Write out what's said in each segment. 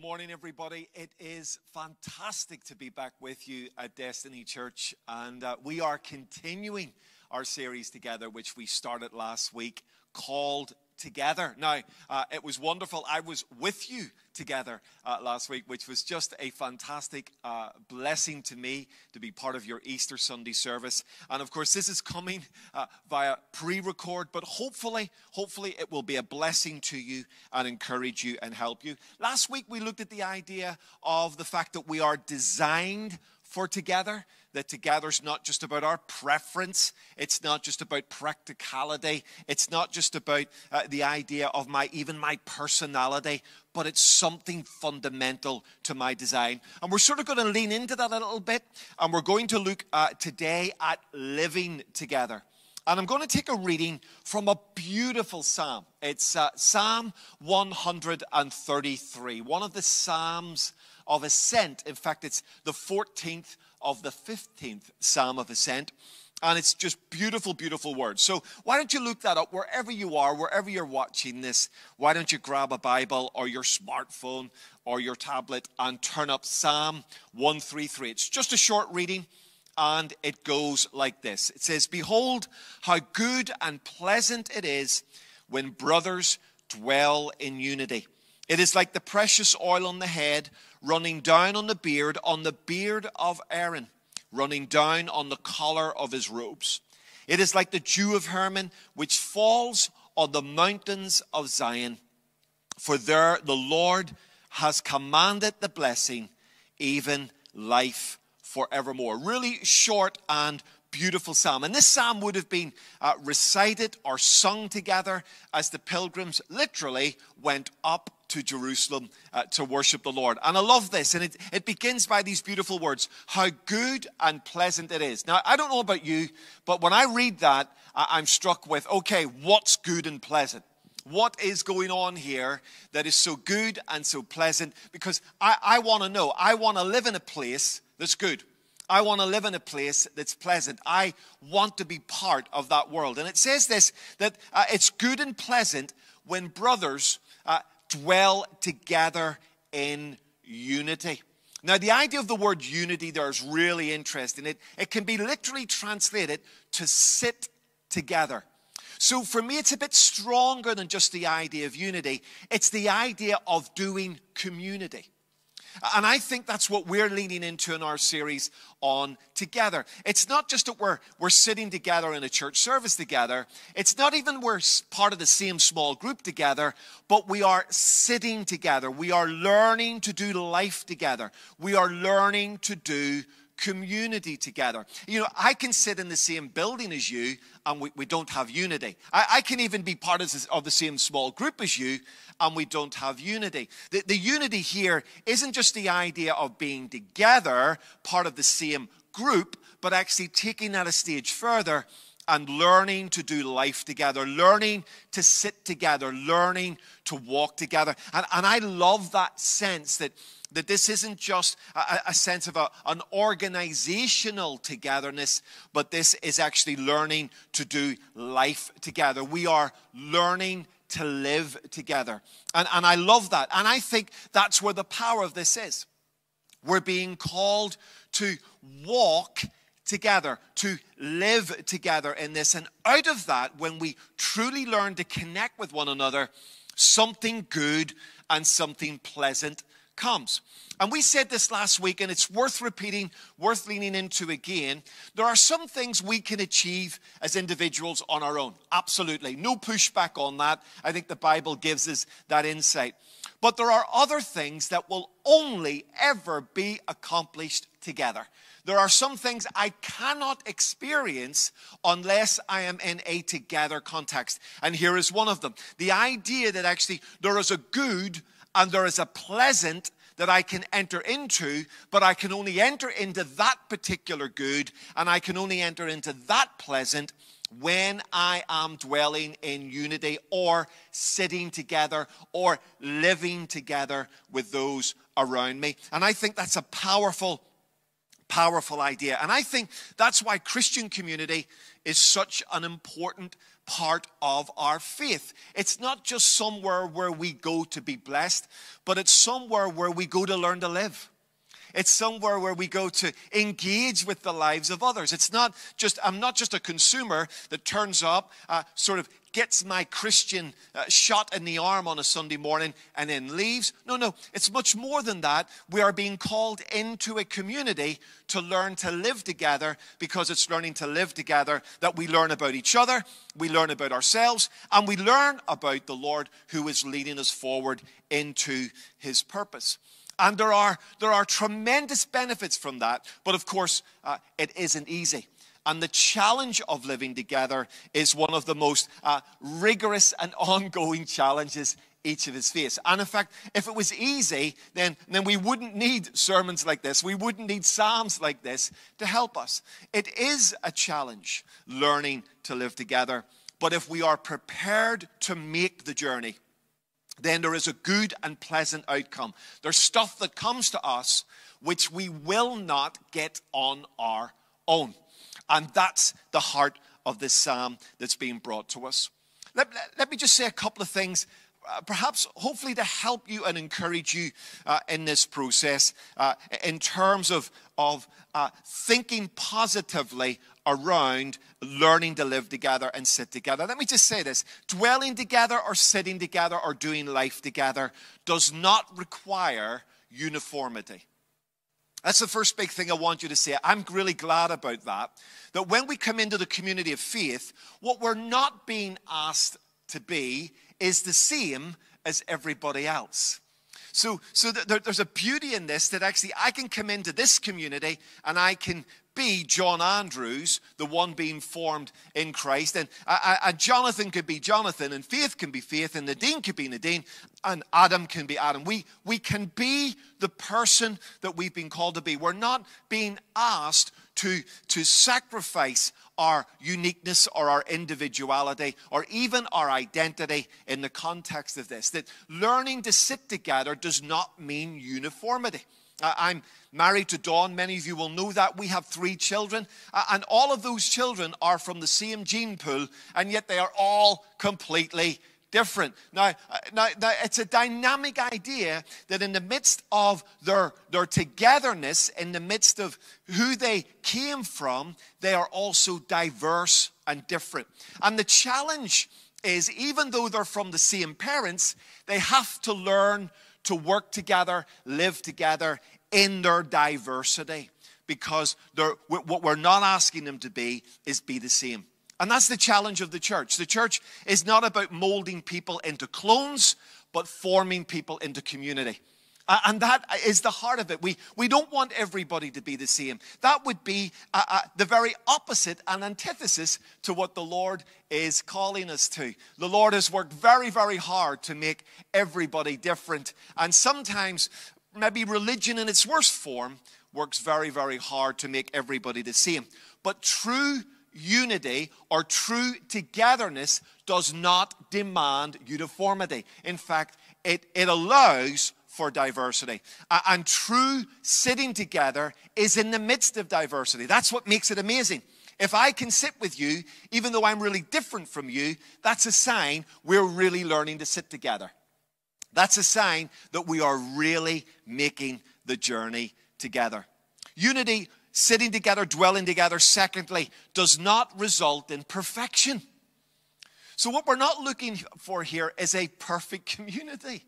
Good morning, everybody. It is fantastic to be back with you at Destiny Church, and uh, we are continuing our series together, which we started last week called Together. Now, uh, it was wonderful. I was with you together uh, last week, which was just a fantastic uh, blessing to me to be part of your Easter Sunday service. And of course, this is coming uh, via pre-record, but hopefully, hopefully, it will be a blessing to you and encourage you and help you. Last week we looked at the idea of the fact that we are designed for together, that together is not just about our preference, it's not just about practicality, it's not just about uh, the idea of my even my personality, but it's something fundamental to my design. And we're sort of going to lean into that a little bit, and we're going to look uh, today at living together. And I'm going to take a reading from a beautiful psalm. It's uh, Psalm 133, one of the Psalms of Ascent. In fact, it's the 14th of the 15th Psalm of Ascent. And it's just beautiful, beautiful words. So why don't you look that up wherever you are, wherever you're watching this? Why don't you grab a Bible or your smartphone or your tablet and turn up Psalm 133? It's just a short reading and it goes like this It says, Behold, how good and pleasant it is when brothers dwell in unity. It is like the precious oil on the head, running down on the beard, on the beard of Aaron, running down on the collar of his robes. It is like the dew of Hermon, which falls on the mountains of Zion. For there the Lord has commanded the blessing, even life forevermore. Really short and beautiful psalm. And this psalm would have been uh, recited or sung together as the pilgrims literally went up to Jerusalem uh, to worship the Lord. And I love this. And it, it begins by these beautiful words How good and pleasant it is. Now, I don't know about you, but when I read that, I'm struck with okay, what's good and pleasant? What is going on here that is so good and so pleasant? Because I, I want to know. I want to live in a place that's good. I want to live in a place that's pleasant. I want to be part of that world. And it says this that uh, it's good and pleasant when brothers uh, dwell together in unity. Now, the idea of the word unity there is really interesting. It, it can be literally translated to sit together. So, for me, it's a bit stronger than just the idea of unity, it's the idea of doing community. And I think that's what we're leaning into in our series on together. It's not just that we're, we're sitting together in a church service together, it's not even we're part of the same small group together, but we are sitting together. We are learning to do life together. We are learning to do community together. You know, I can sit in the same building as you and we, we don't have unity. I, I can even be part of, of, the same small group as you and we don't have unity. The, the unity here isn't just the idea of being together, part of the same group, but actually taking that a stage further and learning to do life together, learning to sit together, learning to walk together. And, and I love that sense that, that this isn't just a, a sense of a, an organizational togetherness, but this is actually learning to do life together. We are learning to live together. And, and I love that. And I think that's where the power of this is. We're being called to walk together, to live together in this. And out of that, when we truly learn to connect with one another, something good and something pleasant comes. And we said this last week, and it's worth repeating, worth leaning into again. There are some things we can achieve as individuals on our own. Absolutely. No pushback on that. I think the Bible gives us that insight. But there are other things that will only ever be accomplished together. There are some things I cannot experience unless I am in a together context. And here is one of them the idea that actually there is a good and there is a pleasant that I can enter into, but I can only enter into that particular good and I can only enter into that pleasant when I am dwelling in unity or sitting together or living together with those around me. And I think that's a powerful powerful idea. And I think that's why Christian community is such an important part of our faith. It's not just somewhere where we go to be blessed, but it's somewhere where we go to learn to live. It's somewhere where we go to engage with the lives of others. It's not just, I'm not just a consumer that turns up, uh, sort of gets my Christian uh, shot in the arm on a Sunday morning and then leaves. No, no, it's much more than that. We are being called into a community to learn to live together because it's learning to live together that we learn about each other, we learn about ourselves, and we learn about the Lord who is leading us forward into his purpose. And there are, there are tremendous benefits from that, but of course, uh, it isn't easy. And the challenge of living together is one of the most uh, rigorous and ongoing challenges each of us face. And in fact, if it was easy, then, then we wouldn't need sermons like this. We wouldn't need psalms like this to help us. It is a challenge learning to live together. But if we are prepared to make the journey, then there is a good and pleasant outcome. There's stuff that comes to us which we will not get on our own. And that's the heart of this psalm that's being brought to us. Let, let me just say a couple of things uh, perhaps hopefully to help you and encourage you uh, in this process uh, in terms of, of uh, thinking positively around learning to live together and sit together. Let me just say this dwelling together or sitting together or doing life together does not require uniformity. That's the first big thing I want you to say. I'm really glad about that. That when we come into the community of faith, what we're not being asked to be is the same as everybody else. So, so there, there's a beauty in this that actually I can come into this community and I can be John Andrews, the one being formed in Christ. And, Jonathan could be Jonathan, and Faith can be Faith, and Nadine could be Nadine, and Adam can be Adam. We, we can be the person that we've been called to be. We're not being asked to, to sacrifice our uniqueness or our individuality or even our identity in the context of this. That learning to sit together does not mean uniformity. I'm married to Dawn. Many of you will know that. We have three children, and all of those children are from the same gene pool, and yet they are all completely different. Now, uh, now, now, it's a dynamic idea that in the midst of their, their togetherness, in the midst of who they came from, they are also diverse and different. And the challenge is even though they're from the same parents, they have to learn to work together, live together in their diversity because what we're not asking them to be is be the same. And that's the challenge of the church. The church is not about molding people into clones, but forming people into community. And that is the heart of it. We, we don't want everybody to be the same. That would be uh, uh, the very opposite and antithesis to what the Lord is calling us to. The Lord has worked very, very hard to make everybody different. And sometimes, maybe religion in its worst form works very, very hard to make everybody the same. But true unity or true togetherness does not demand uniformity. In fact, it, it allows for diversity. And true sitting together is in the midst of diversity. That's what makes it amazing. If I can sit with you, even though I'm really different from you, that's a sign we're really learning to sit together. That's a sign that we are really making the journey together. Unity sitting together, dwelling together, secondly, does not result in perfection. So, what we're not looking for here is a perfect community.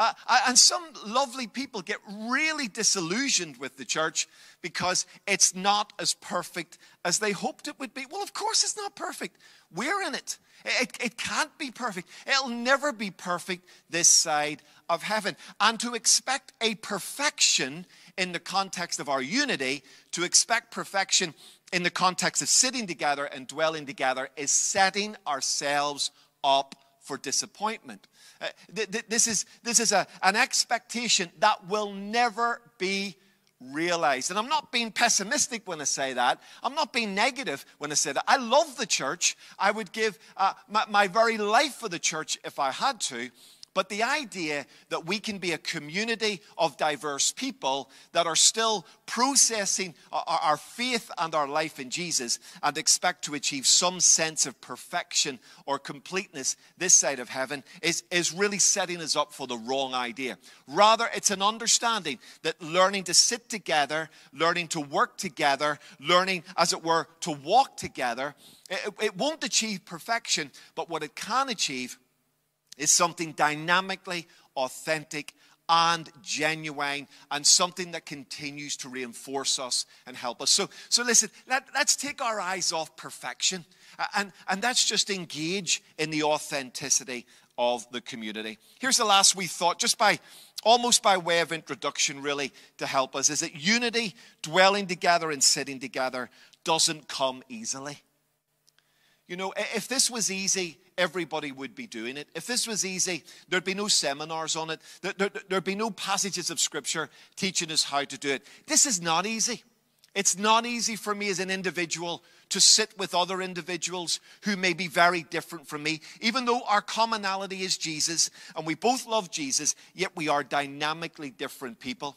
Uh, and some lovely people get really disillusioned with the church because it's not as perfect as they hoped it would be. Well, of course, it's not perfect. We're in it. It, it can't be perfect. It'll never be perfect this side of heaven. And to expect a perfection in the context of our unity, to expect perfection in the context of sitting together and dwelling together is setting ourselves up for disappointment. Uh, th- th- this is, this is a, an expectation that will never be realized. And I'm not being pessimistic when I say that. I'm not being negative when I say that. I love the church. I would give uh, my, my very life for the church if I had to. But the idea that we can be a community of diverse people that are still processing our, faith and our life in Jesus and expect to achieve some sense of perfection or completeness this side of heaven is, is really setting us up for the wrong idea. Rather, it's an understanding that learning to sit together, learning to work together, learning, as it were, to walk together, it, it won't achieve perfection, but what it can achieve is something dynamically authentic and genuine and something that continues to reinforce us and help us. So, so listen, let, us take our eyes off perfection and, and let's just engage in the authenticity of the community. Here's the last we thought, just by almost by way of introduction, really, to help us is that unity, dwelling together and sitting together, doesn't come easily. You know, if this was easy, everybody would be doing it. If this was easy, there'd be no seminars on it, there, would be no passages of Scripture teaching us how to do it. This is not easy. It's not easy for me as an individual to sit with other individuals who may be very different from me, even though our commonality is Jesus and we both love Jesus, yet we are dynamically different people.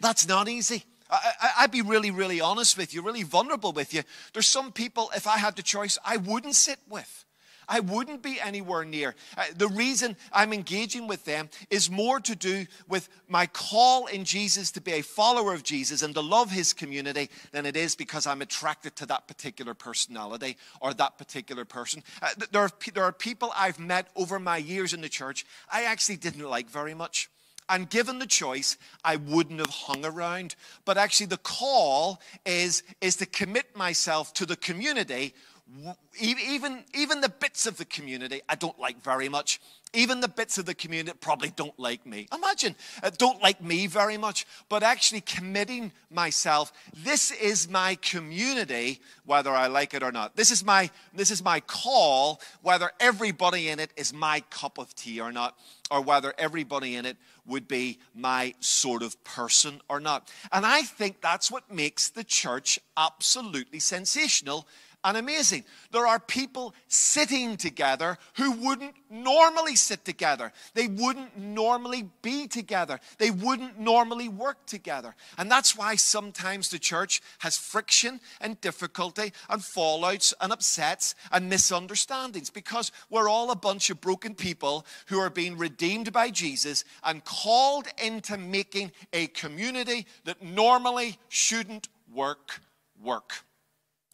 That's not easy. I, would be really, really honest with you, really vulnerable with you. There's some people, if I had the choice, I wouldn't sit with. I wouldn't be anywhere near. Uh, the reason I'm engaging with them is more to do with my call in Jesus to be a follower of Jesus and to love his community than it is because I'm attracted to that particular personality or that particular person. Uh, there, are, there are people I've met over my years in the church I actually didn't like very much. And given the choice, I wouldn't have hung around. But actually, the call is, is to commit myself to the community even, even the bits of the community I don't like very much. Even the bits of the community probably don't like me. Imagine, uh, don't like me very much, but actually committing myself. This is my community, whether I like it or not. This is my, this is my call, whether everybody in it is my cup of tea or not, or whether everybody in it would be my sort of person or not. And I think that's what makes the church absolutely sensational and amazing. There are people sitting together who wouldn't normally sit together. They wouldn't normally be together. They wouldn't normally work together. And that's why sometimes the church has friction and difficulty and fallouts and upsets and misunderstandings because we're all a bunch of broken people who are being redeemed by Jesus and called into making a community that normally shouldn't work work.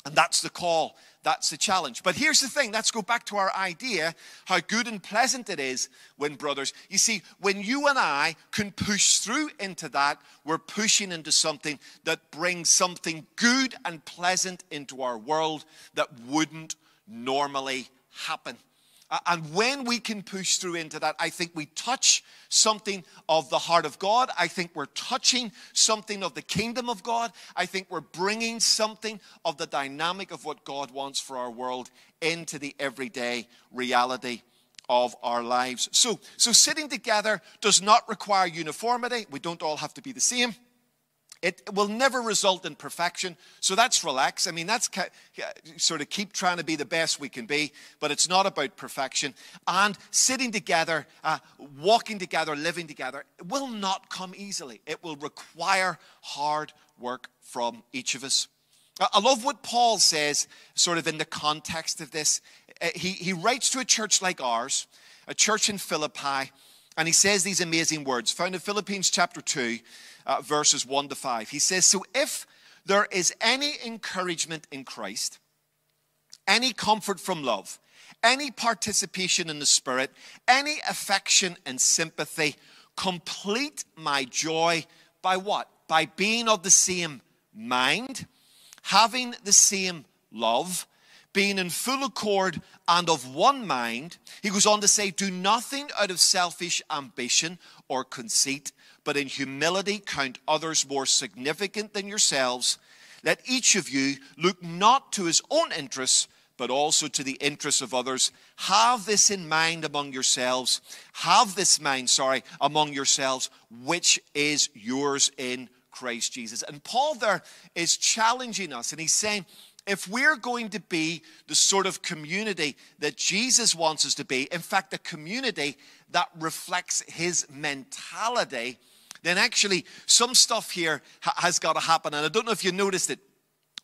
And that's the call, that's the challenge. But here's the thing let's go back to our idea how good and pleasant it is when brothers. You see, when you and I can push through into that, we're pushing into something that brings something good and pleasant into our world that wouldn't normally happen. And when we can push through into that, I think we touch something of the heart of God. I think we're touching something of the kingdom of God. I think we're bringing something of the dynamic of what God wants for our world into the everyday reality of our lives. So, so sitting together does not require uniformity. We don't all have to be the same. It will never result in perfection. So that's relax. I mean, that's sort of keep trying to be the best we can be, but it's not about perfection. And sitting together, uh, walking together, living together will not come easily. It will require hard work from each of us. I love what Paul says, sort of in the context of this. Uh, he, he writes to a church like ours, a church in Philippi, and he says these amazing words, found in Philippians chapter 2, uh, verses 1 to 5. He says, So if there is any encouragement in Christ, any comfort from love, any participation in the Spirit, any affection and sympathy, complete my joy by what? By being of the same mind, having the same love being in full accord and of one mind. He goes on to say, Do nothing out of selfish ambition or conceit, but in humility count others more significant than yourselves. Let each of you look not to his own interests, but also to the interests of others. Have this in mind among yourselves. Have this mind, sorry, among yourselves, which is yours in Christ Jesus. And Paul there is challenging us, and he's saying, if we're going to be the sort of community that Jesus wants us to be, in fact, a community that reflects his mentality, then actually some stuff here has got to happen. And I don't know if you noticed it,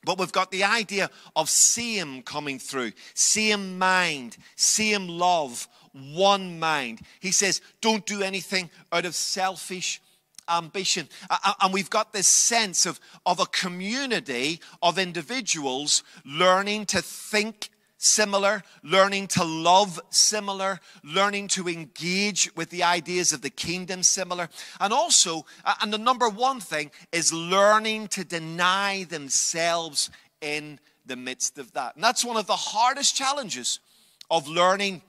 but we've got the idea of same coming through, same mind, same love, one mind. He says, don't do anything out of selfish ambition. And we've got this sense of, of a community of individuals learning to think similar, learning to love similar, learning to engage with the ideas of the kingdom similar. And also, and the number one thing is learning to deny themselves in the midst of that. And that's one of the hardest challenges of learning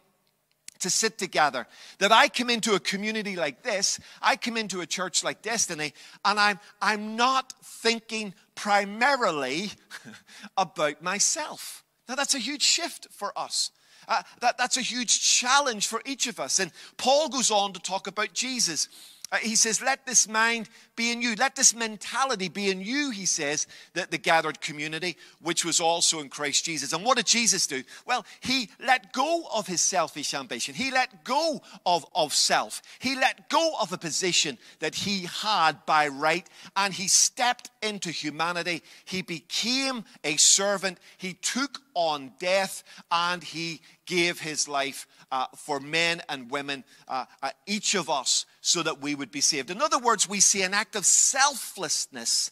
to sit together. That I come into a community like this, I come into a church like Destiny, and I'm, I'm not thinking primarily about myself. Now, that's a huge shift for us. Uh, that, that's a huge challenge for each of us. And Paul goes on to talk about Jesus. Uh, he says, Let this mind be in you. Let this mentality be in you, he says, that the gathered community, which was also in Christ Jesus. And what did Jesus do? Well, he let go of his selfish ambition. He let go of, of self. He let go of a position that he had by right. And he stepped into humanity. He became a servant. He took on death and he gave his life uh, for men and women. Uh, uh, each of us so that we would be saved. In other words, we see an act of selflessness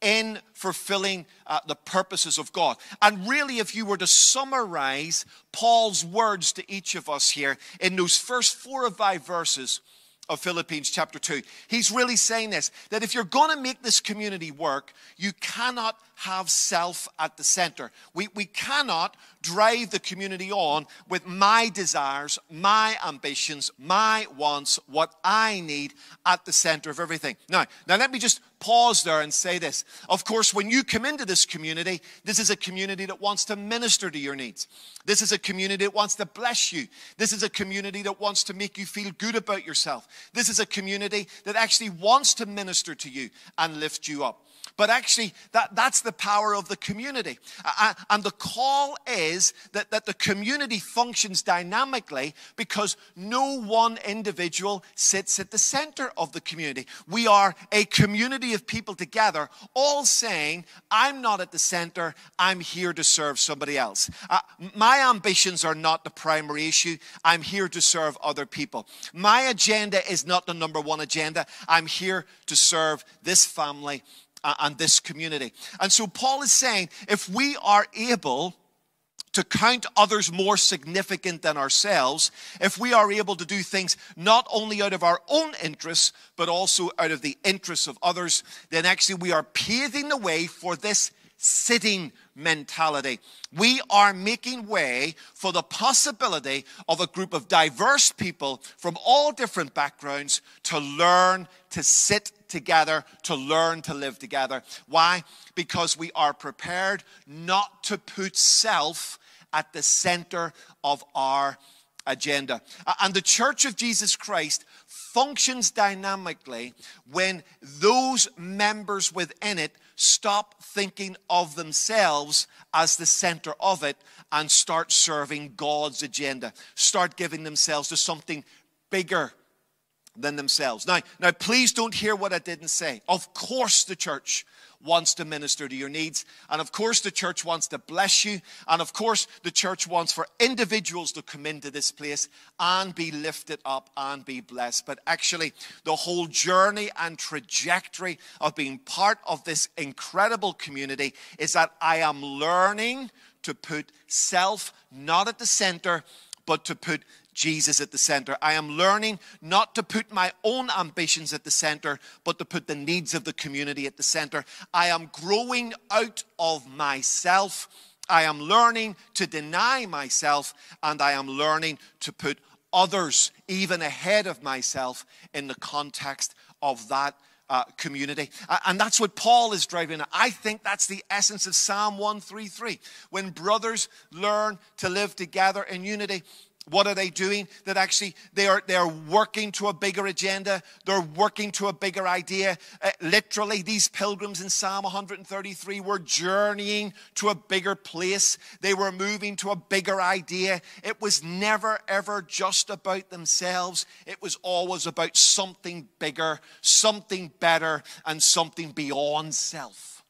in fulfilling uh, the purposes of God. And really, if you were to summarize Paul's words to each of us here in those first four or five verses of Philippines chapter 2, he's really saying this that if you're going to make this community work, you cannot have self at the center. We, we cannot drive the community on with my desires, my ambitions, my wants, what I need at the center of everything. Now, now let me just pause there and say this. Of course, when you come into this community, this is a community that wants to minister to your needs. This is a community that wants to bless you. This is a community that wants to make you feel good about yourself. This is a community that actually wants to minister to you and lift you up. But actually, that, that's the power of the community. And the call is that, that the community functions dynamically because no one individual sits at the center of the community. We are a community of people together, all saying, I'm not at the center, I'm here to serve somebody else. Uh, my ambitions are not the primary issue, I'm here to serve other people. My agenda is not the number one agenda, I'm here to serve this family and uh, this community. And so Paul is saying if we are able to count others more significant than ourselves, if we are able to do things not only out of our own interests, but also out of the interests of others, then actually we are paving the way for this sitting mentality. We are making way for the possibility of a group of diverse people from all different backgrounds to learn to sit together to learn to live together. Why? Because we are prepared not to put self at the center of our agenda. And the church of Jesus Christ functions dynamically when those members within it stop thinking of themselves as the center of it and start serving God's agenda, start giving themselves to something bigger than themselves. Now, now please don't hear what I didn't say. Of course the church wants to minister to your needs. And of course, the church wants to bless you. And of course, the church wants for individuals to come into this place and be lifted up and be blessed. But actually, the whole journey and trajectory of being part of this incredible community is that I am learning to put self not at the center, but to put Jesus at the center. I am learning not to put my own ambitions at the center, but to put the needs of the community at the center. I am growing out of myself. I am learning to deny myself, and I am learning to put others even ahead of myself in the context of that uh, community. Uh, and that's what Paul is driving at. I think that's the essence of Psalm 133. When brothers learn to live together in unity, what are they doing? That actually they are, they are working to a bigger agenda. They're working to a bigger idea. Uh, literally, these pilgrims in Psalm 133 were journeying to a bigger place. They were moving to a bigger idea. It was never, ever just about themselves. It was always about something bigger, something better, and something beyond self.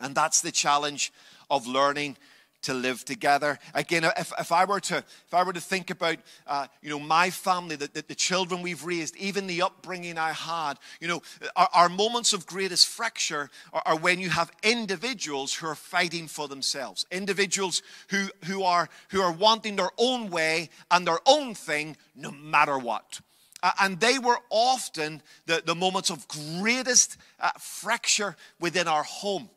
And that's the challenge of learning to live together. Again, if, if, I, were to, if I were to think about, uh, you know, my family, the, the, the, children we've raised, even the upbringing I had, you know, our, our moments of greatest fracture are, are, when you have individuals who are fighting for themselves, individuals who, who, are, who are wanting their own way and their own thing no matter what. Uh, and they were often the, the moments of greatest uh, fracture within our home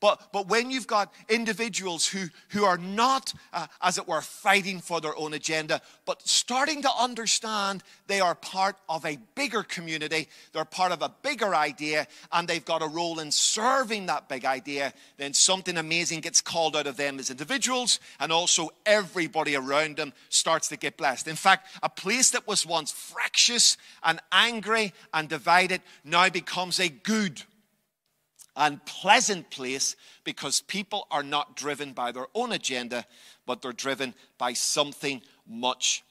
but, but when you've got individuals who, who are not, uh, as it were, fighting for their own agenda, but starting to understand they are part of a bigger community, they're part of a bigger idea, and they've got a role in serving that big idea, then something amazing gets called out of them as individuals, and also everybody around them starts to get blessed. In fact, a place that was once fractious and angry and divided now becomes a good pleasant place because people are not driven by their own agenda, but they're driven by something much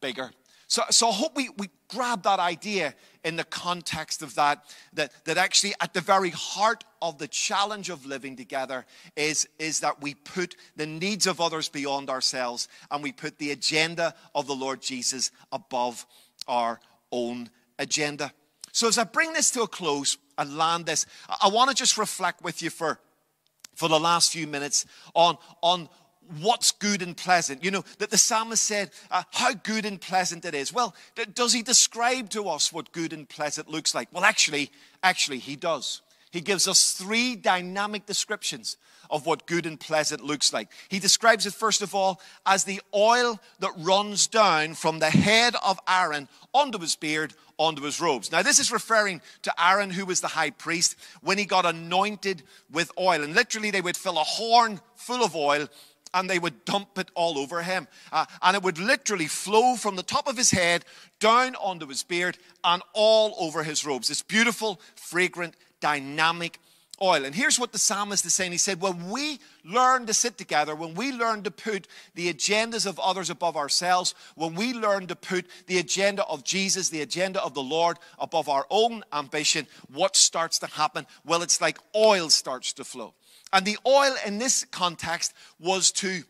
bigger. So, so I hope we, we grab that idea in the context of that, that, that actually at the very heart of the challenge of living together is, is that we put the needs of others beyond ourselves and we put the agenda of the Lord Jesus above our own agenda. So, as I bring this to a close and land this, I want to just reflect with you for, for the last few minutes on, on what's good and pleasant. You know, that the psalmist said, uh, How good and pleasant it is. Well, does he describe to us what good and pleasant looks like? Well, actually, actually, he does. He gives us three dynamic descriptions of what good and pleasant looks like. He describes it, first of all, as the oil that runs down from the head of Aaron onto his beard, onto his robes. Now, this is referring to Aaron, who was the high priest, when he got anointed with oil. And literally, they would fill a horn full of oil and they would dump it all over him. Uh, and it would literally flow from the top of his head down onto his beard and all over his robes. It's beautiful, fragrant dynamic oil. And here's what the psalmist is saying. He said, When we learn to sit together, when we learn to put the agendas of others above ourselves, when we learn to put the agenda of Jesus, the agenda of the Lord above our own ambition, what starts to happen? Well, it's like oil starts to flow. And the oil in this context was to,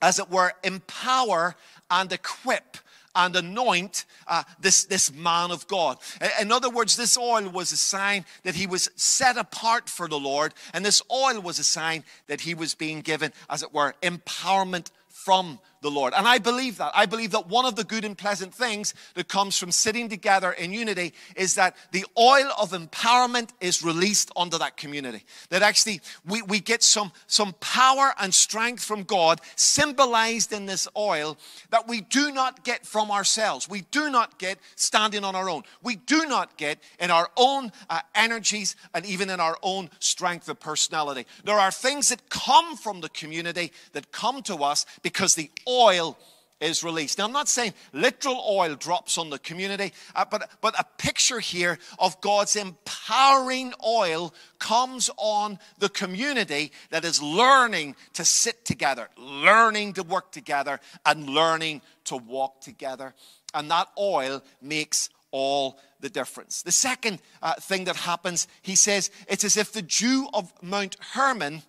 as it were, empower and equip and anoint uh, this, this man of God. In other words, this oil was a sign that he was set apart for the Lord, and this oil was a sign that he was being given, as it were, empowerment from the Lord. And I believe that. I believe that one of the good and pleasant things that comes from sitting together in unity is that the oil of empowerment is released onto that community. That actually we, we get some, some power and strength from God symbolized in this oil that we do not get from ourselves. We do not get standing on our own. We do not get in our own uh, energies and even in our own strength of personality. There are things that come from the community that come to us because the oil oil is released. Now, I'm not saying literal oil drops on the community, uh, but, but a picture here of God's empowering oil comes on the community that is learning to sit together, learning to work together, and learning to walk together. And that oil makes all the difference. The second uh, thing that happens, he says, it's as if the dew of Mount Hermon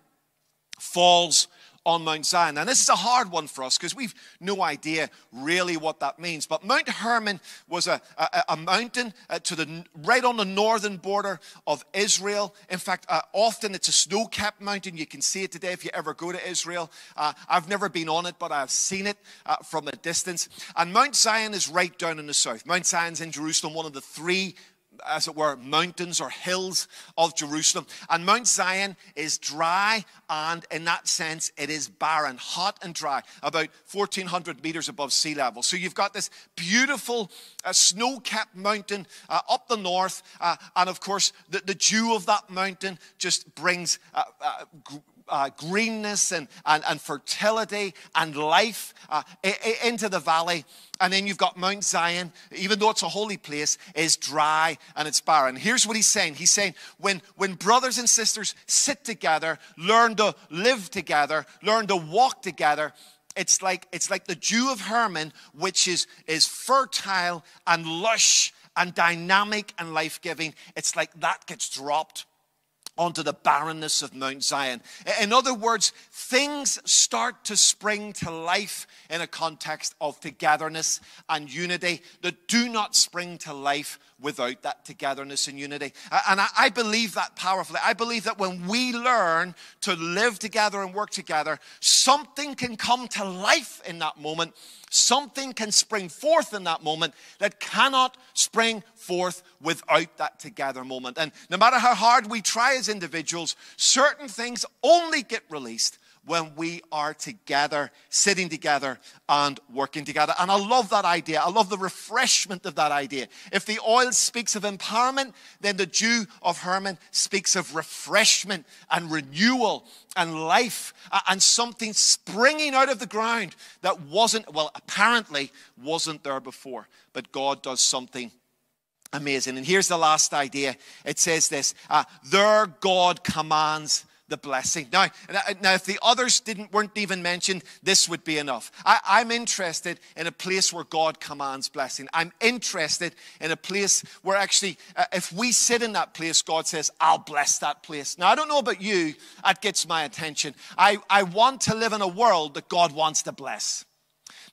falls on Mount Zion. And this is a hard one for us because we've no idea really what that means. But Mount Hermon was a, a, a mountain uh, to the right on the northern border of Israel. In fact, uh, often it's a snow-capped mountain. You can see it today if you ever go to Israel. Uh, I've never been on it, but I've seen it uh, from a distance. And Mount Zion is right down in the south. Mount Zion's in Jerusalem, one of the three as it were, mountains or hills of Jerusalem. And Mount Zion is dry, and in that sense, it is barren, hot and dry, about 1,400 meters above sea level. So you've got this beautiful uh, snow capped mountain uh, up the north, uh, and of course, the, the dew of that mountain just brings. Uh, uh, uh, greenness and, and, and fertility and life uh, into the valley. And then you've got Mount Zion, even though it's a holy place, is dry and it's barren. Here's what he's saying. He's saying when, when brothers and sisters sit together, learn to live together, learn to walk together, it's like, it's like the dew of Hermon, which is, is fertile and lush and dynamic and life giving. It's like that gets dropped onto the barrenness of Mount Zion. In other words, things start to spring to life in a context of togetherness and unity that do not spring to life without that togetherness and unity. And I believe that powerfully. I believe that when we learn to live together and work together, something can come to life in that moment. Something can spring forth in that moment that cannot spring forth without that together moment. And no matter how hard we try as individuals, certain things only get released when we are together, sitting together and working together. And I love that idea. I love the refreshment of that idea. If the oil speaks of empowerment, then the dew of Hermon speaks of refreshment and renewal and life and something springing out of the ground that wasn't, well, apparently wasn't there before. But God does something amazing. And here's the last idea it says this uh, Their God commands the blessing. Now, now if the others didn't, weren't even mentioned, this would be enough. I, am interested in a place where God commands blessing. I'm interested in a place where actually, uh, if we sit in that place, God says, I'll bless that place. Now, I don't know about you, that gets my attention. I, I want to live in a world that God wants to bless.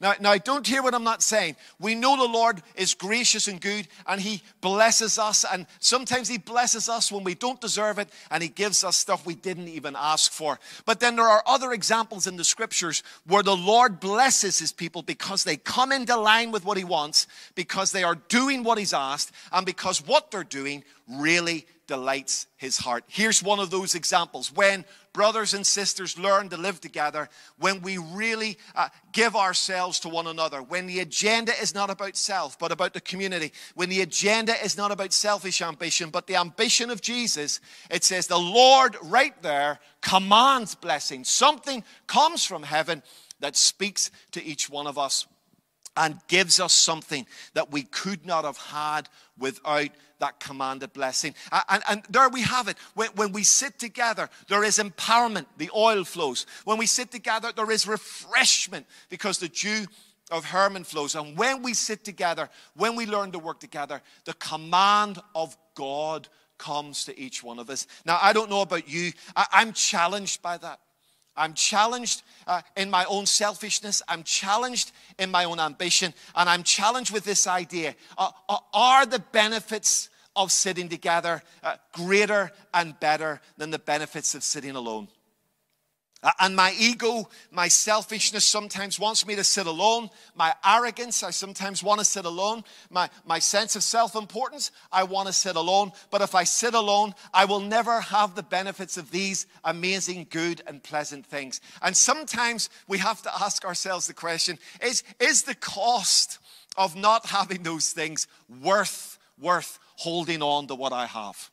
Now, now, don't hear what I'm not saying. We know the Lord is gracious and good, and He blesses us, and sometimes He blesses us when we don't deserve it, and He gives us stuff we didn't even ask for. But then there are other examples in the scriptures where the Lord blesses His people because they come into line with what He wants, because they are doing what He's asked, and because what they're doing really delights his heart. Here's one of those examples when brothers and sisters learn to live together, when we really uh, give ourselves to one another, when the agenda is not about self, but about the community, when the agenda is not about selfish ambition, but the ambition of Jesus, it says the Lord right there commands blessing. Something comes from heaven that speaks to each one of us and gives us something that we could not have had without that commanded blessing. And, and there we have it. When, when we sit together, there is empowerment, the oil flows. When we sit together, there is refreshment because the dew of Herman flows. And when we sit together, when we learn to work together, the command of God comes to each one of us. Now, I don't know about you, I, am challenged by that. I'm challenged uh, in my own selfishness. I'm challenged in my own ambition. And I'm challenged with this idea uh, uh are the benefits of sitting together uh, greater and better than the benefits of sitting alone. Uh, and my ego, my selfishness sometimes wants me to sit alone. My arrogance, I sometimes want to sit alone. My, my sense of self importance, I want to sit alone. But if I sit alone, I will never have the benefits of these amazing, good, and pleasant things. And sometimes we have to ask ourselves the question is, is the cost of not having those things worth, worth holding on to what I have.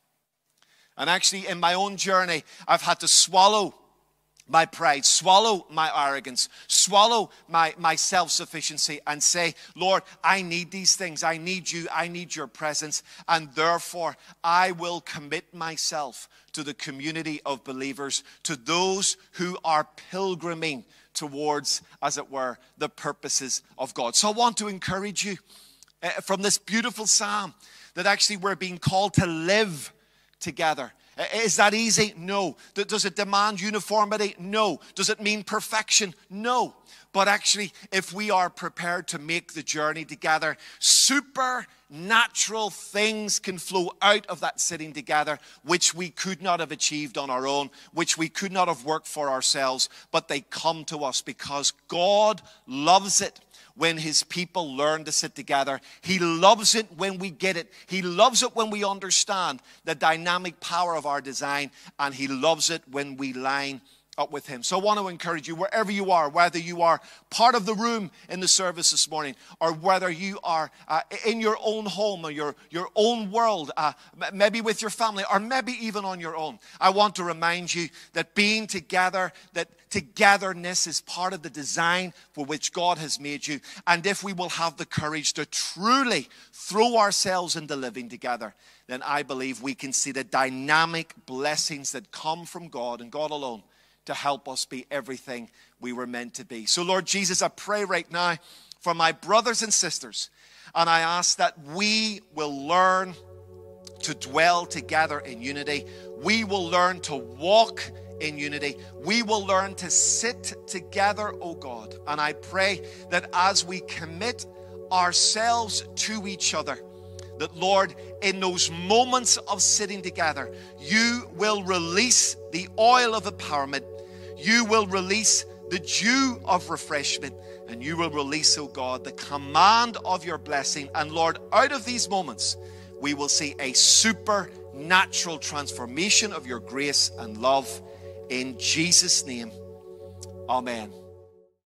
And actually, in my own journey, I've had to swallow my pride, swallow my arrogance, swallow my, my self sufficiency, and say, Lord, I need these things. I need you. I need your presence. And therefore, I will commit myself to the community of believers, to those who are pilgriming towards, as it were, the purposes of God. So I want to encourage you uh, from this beautiful psalm that actually we're being called to live together. Uh, is that easy? No. Does it demand uniformity? No. Does it mean perfection? No. But actually, if we are prepared to make the journey together, supernatural things can flow out of that sitting together, which we could not have achieved on our own, which we could not have worked for ourselves, but they come to us because God loves it when his people learn to sit together. He loves it when we get it. He loves it when we understand the dynamic power of our design, and he loves it when we line up with Him. So I want to encourage you, wherever you are, whether you are part of the room in the service this morning, or whether you are uh, in your own home or your, your own world, uh, maybe with your family, or maybe even on your own, I want to remind you that being together, that togetherness is part of the design for which God has made you. And if we will have the courage to truly throw ourselves into living together, then I believe we can see the dynamic blessings that come from God and God alone to help us be everything we were meant to be. So, Lord Jesus, I pray right now for my brothers and sisters, and I ask that we will learn to dwell together in unity. We will learn to walk in unity. We will learn to sit together, oh God. And I pray that as we commit ourselves to each other, that Lord, in those moments of sitting together, you will release the oil of empowerment you will release the dew of refreshment and you will release, O oh God, the command of your blessing. And Lord, out of these moments, we will see a supernatural transformation of your grace and love in Jesus' name. Amen.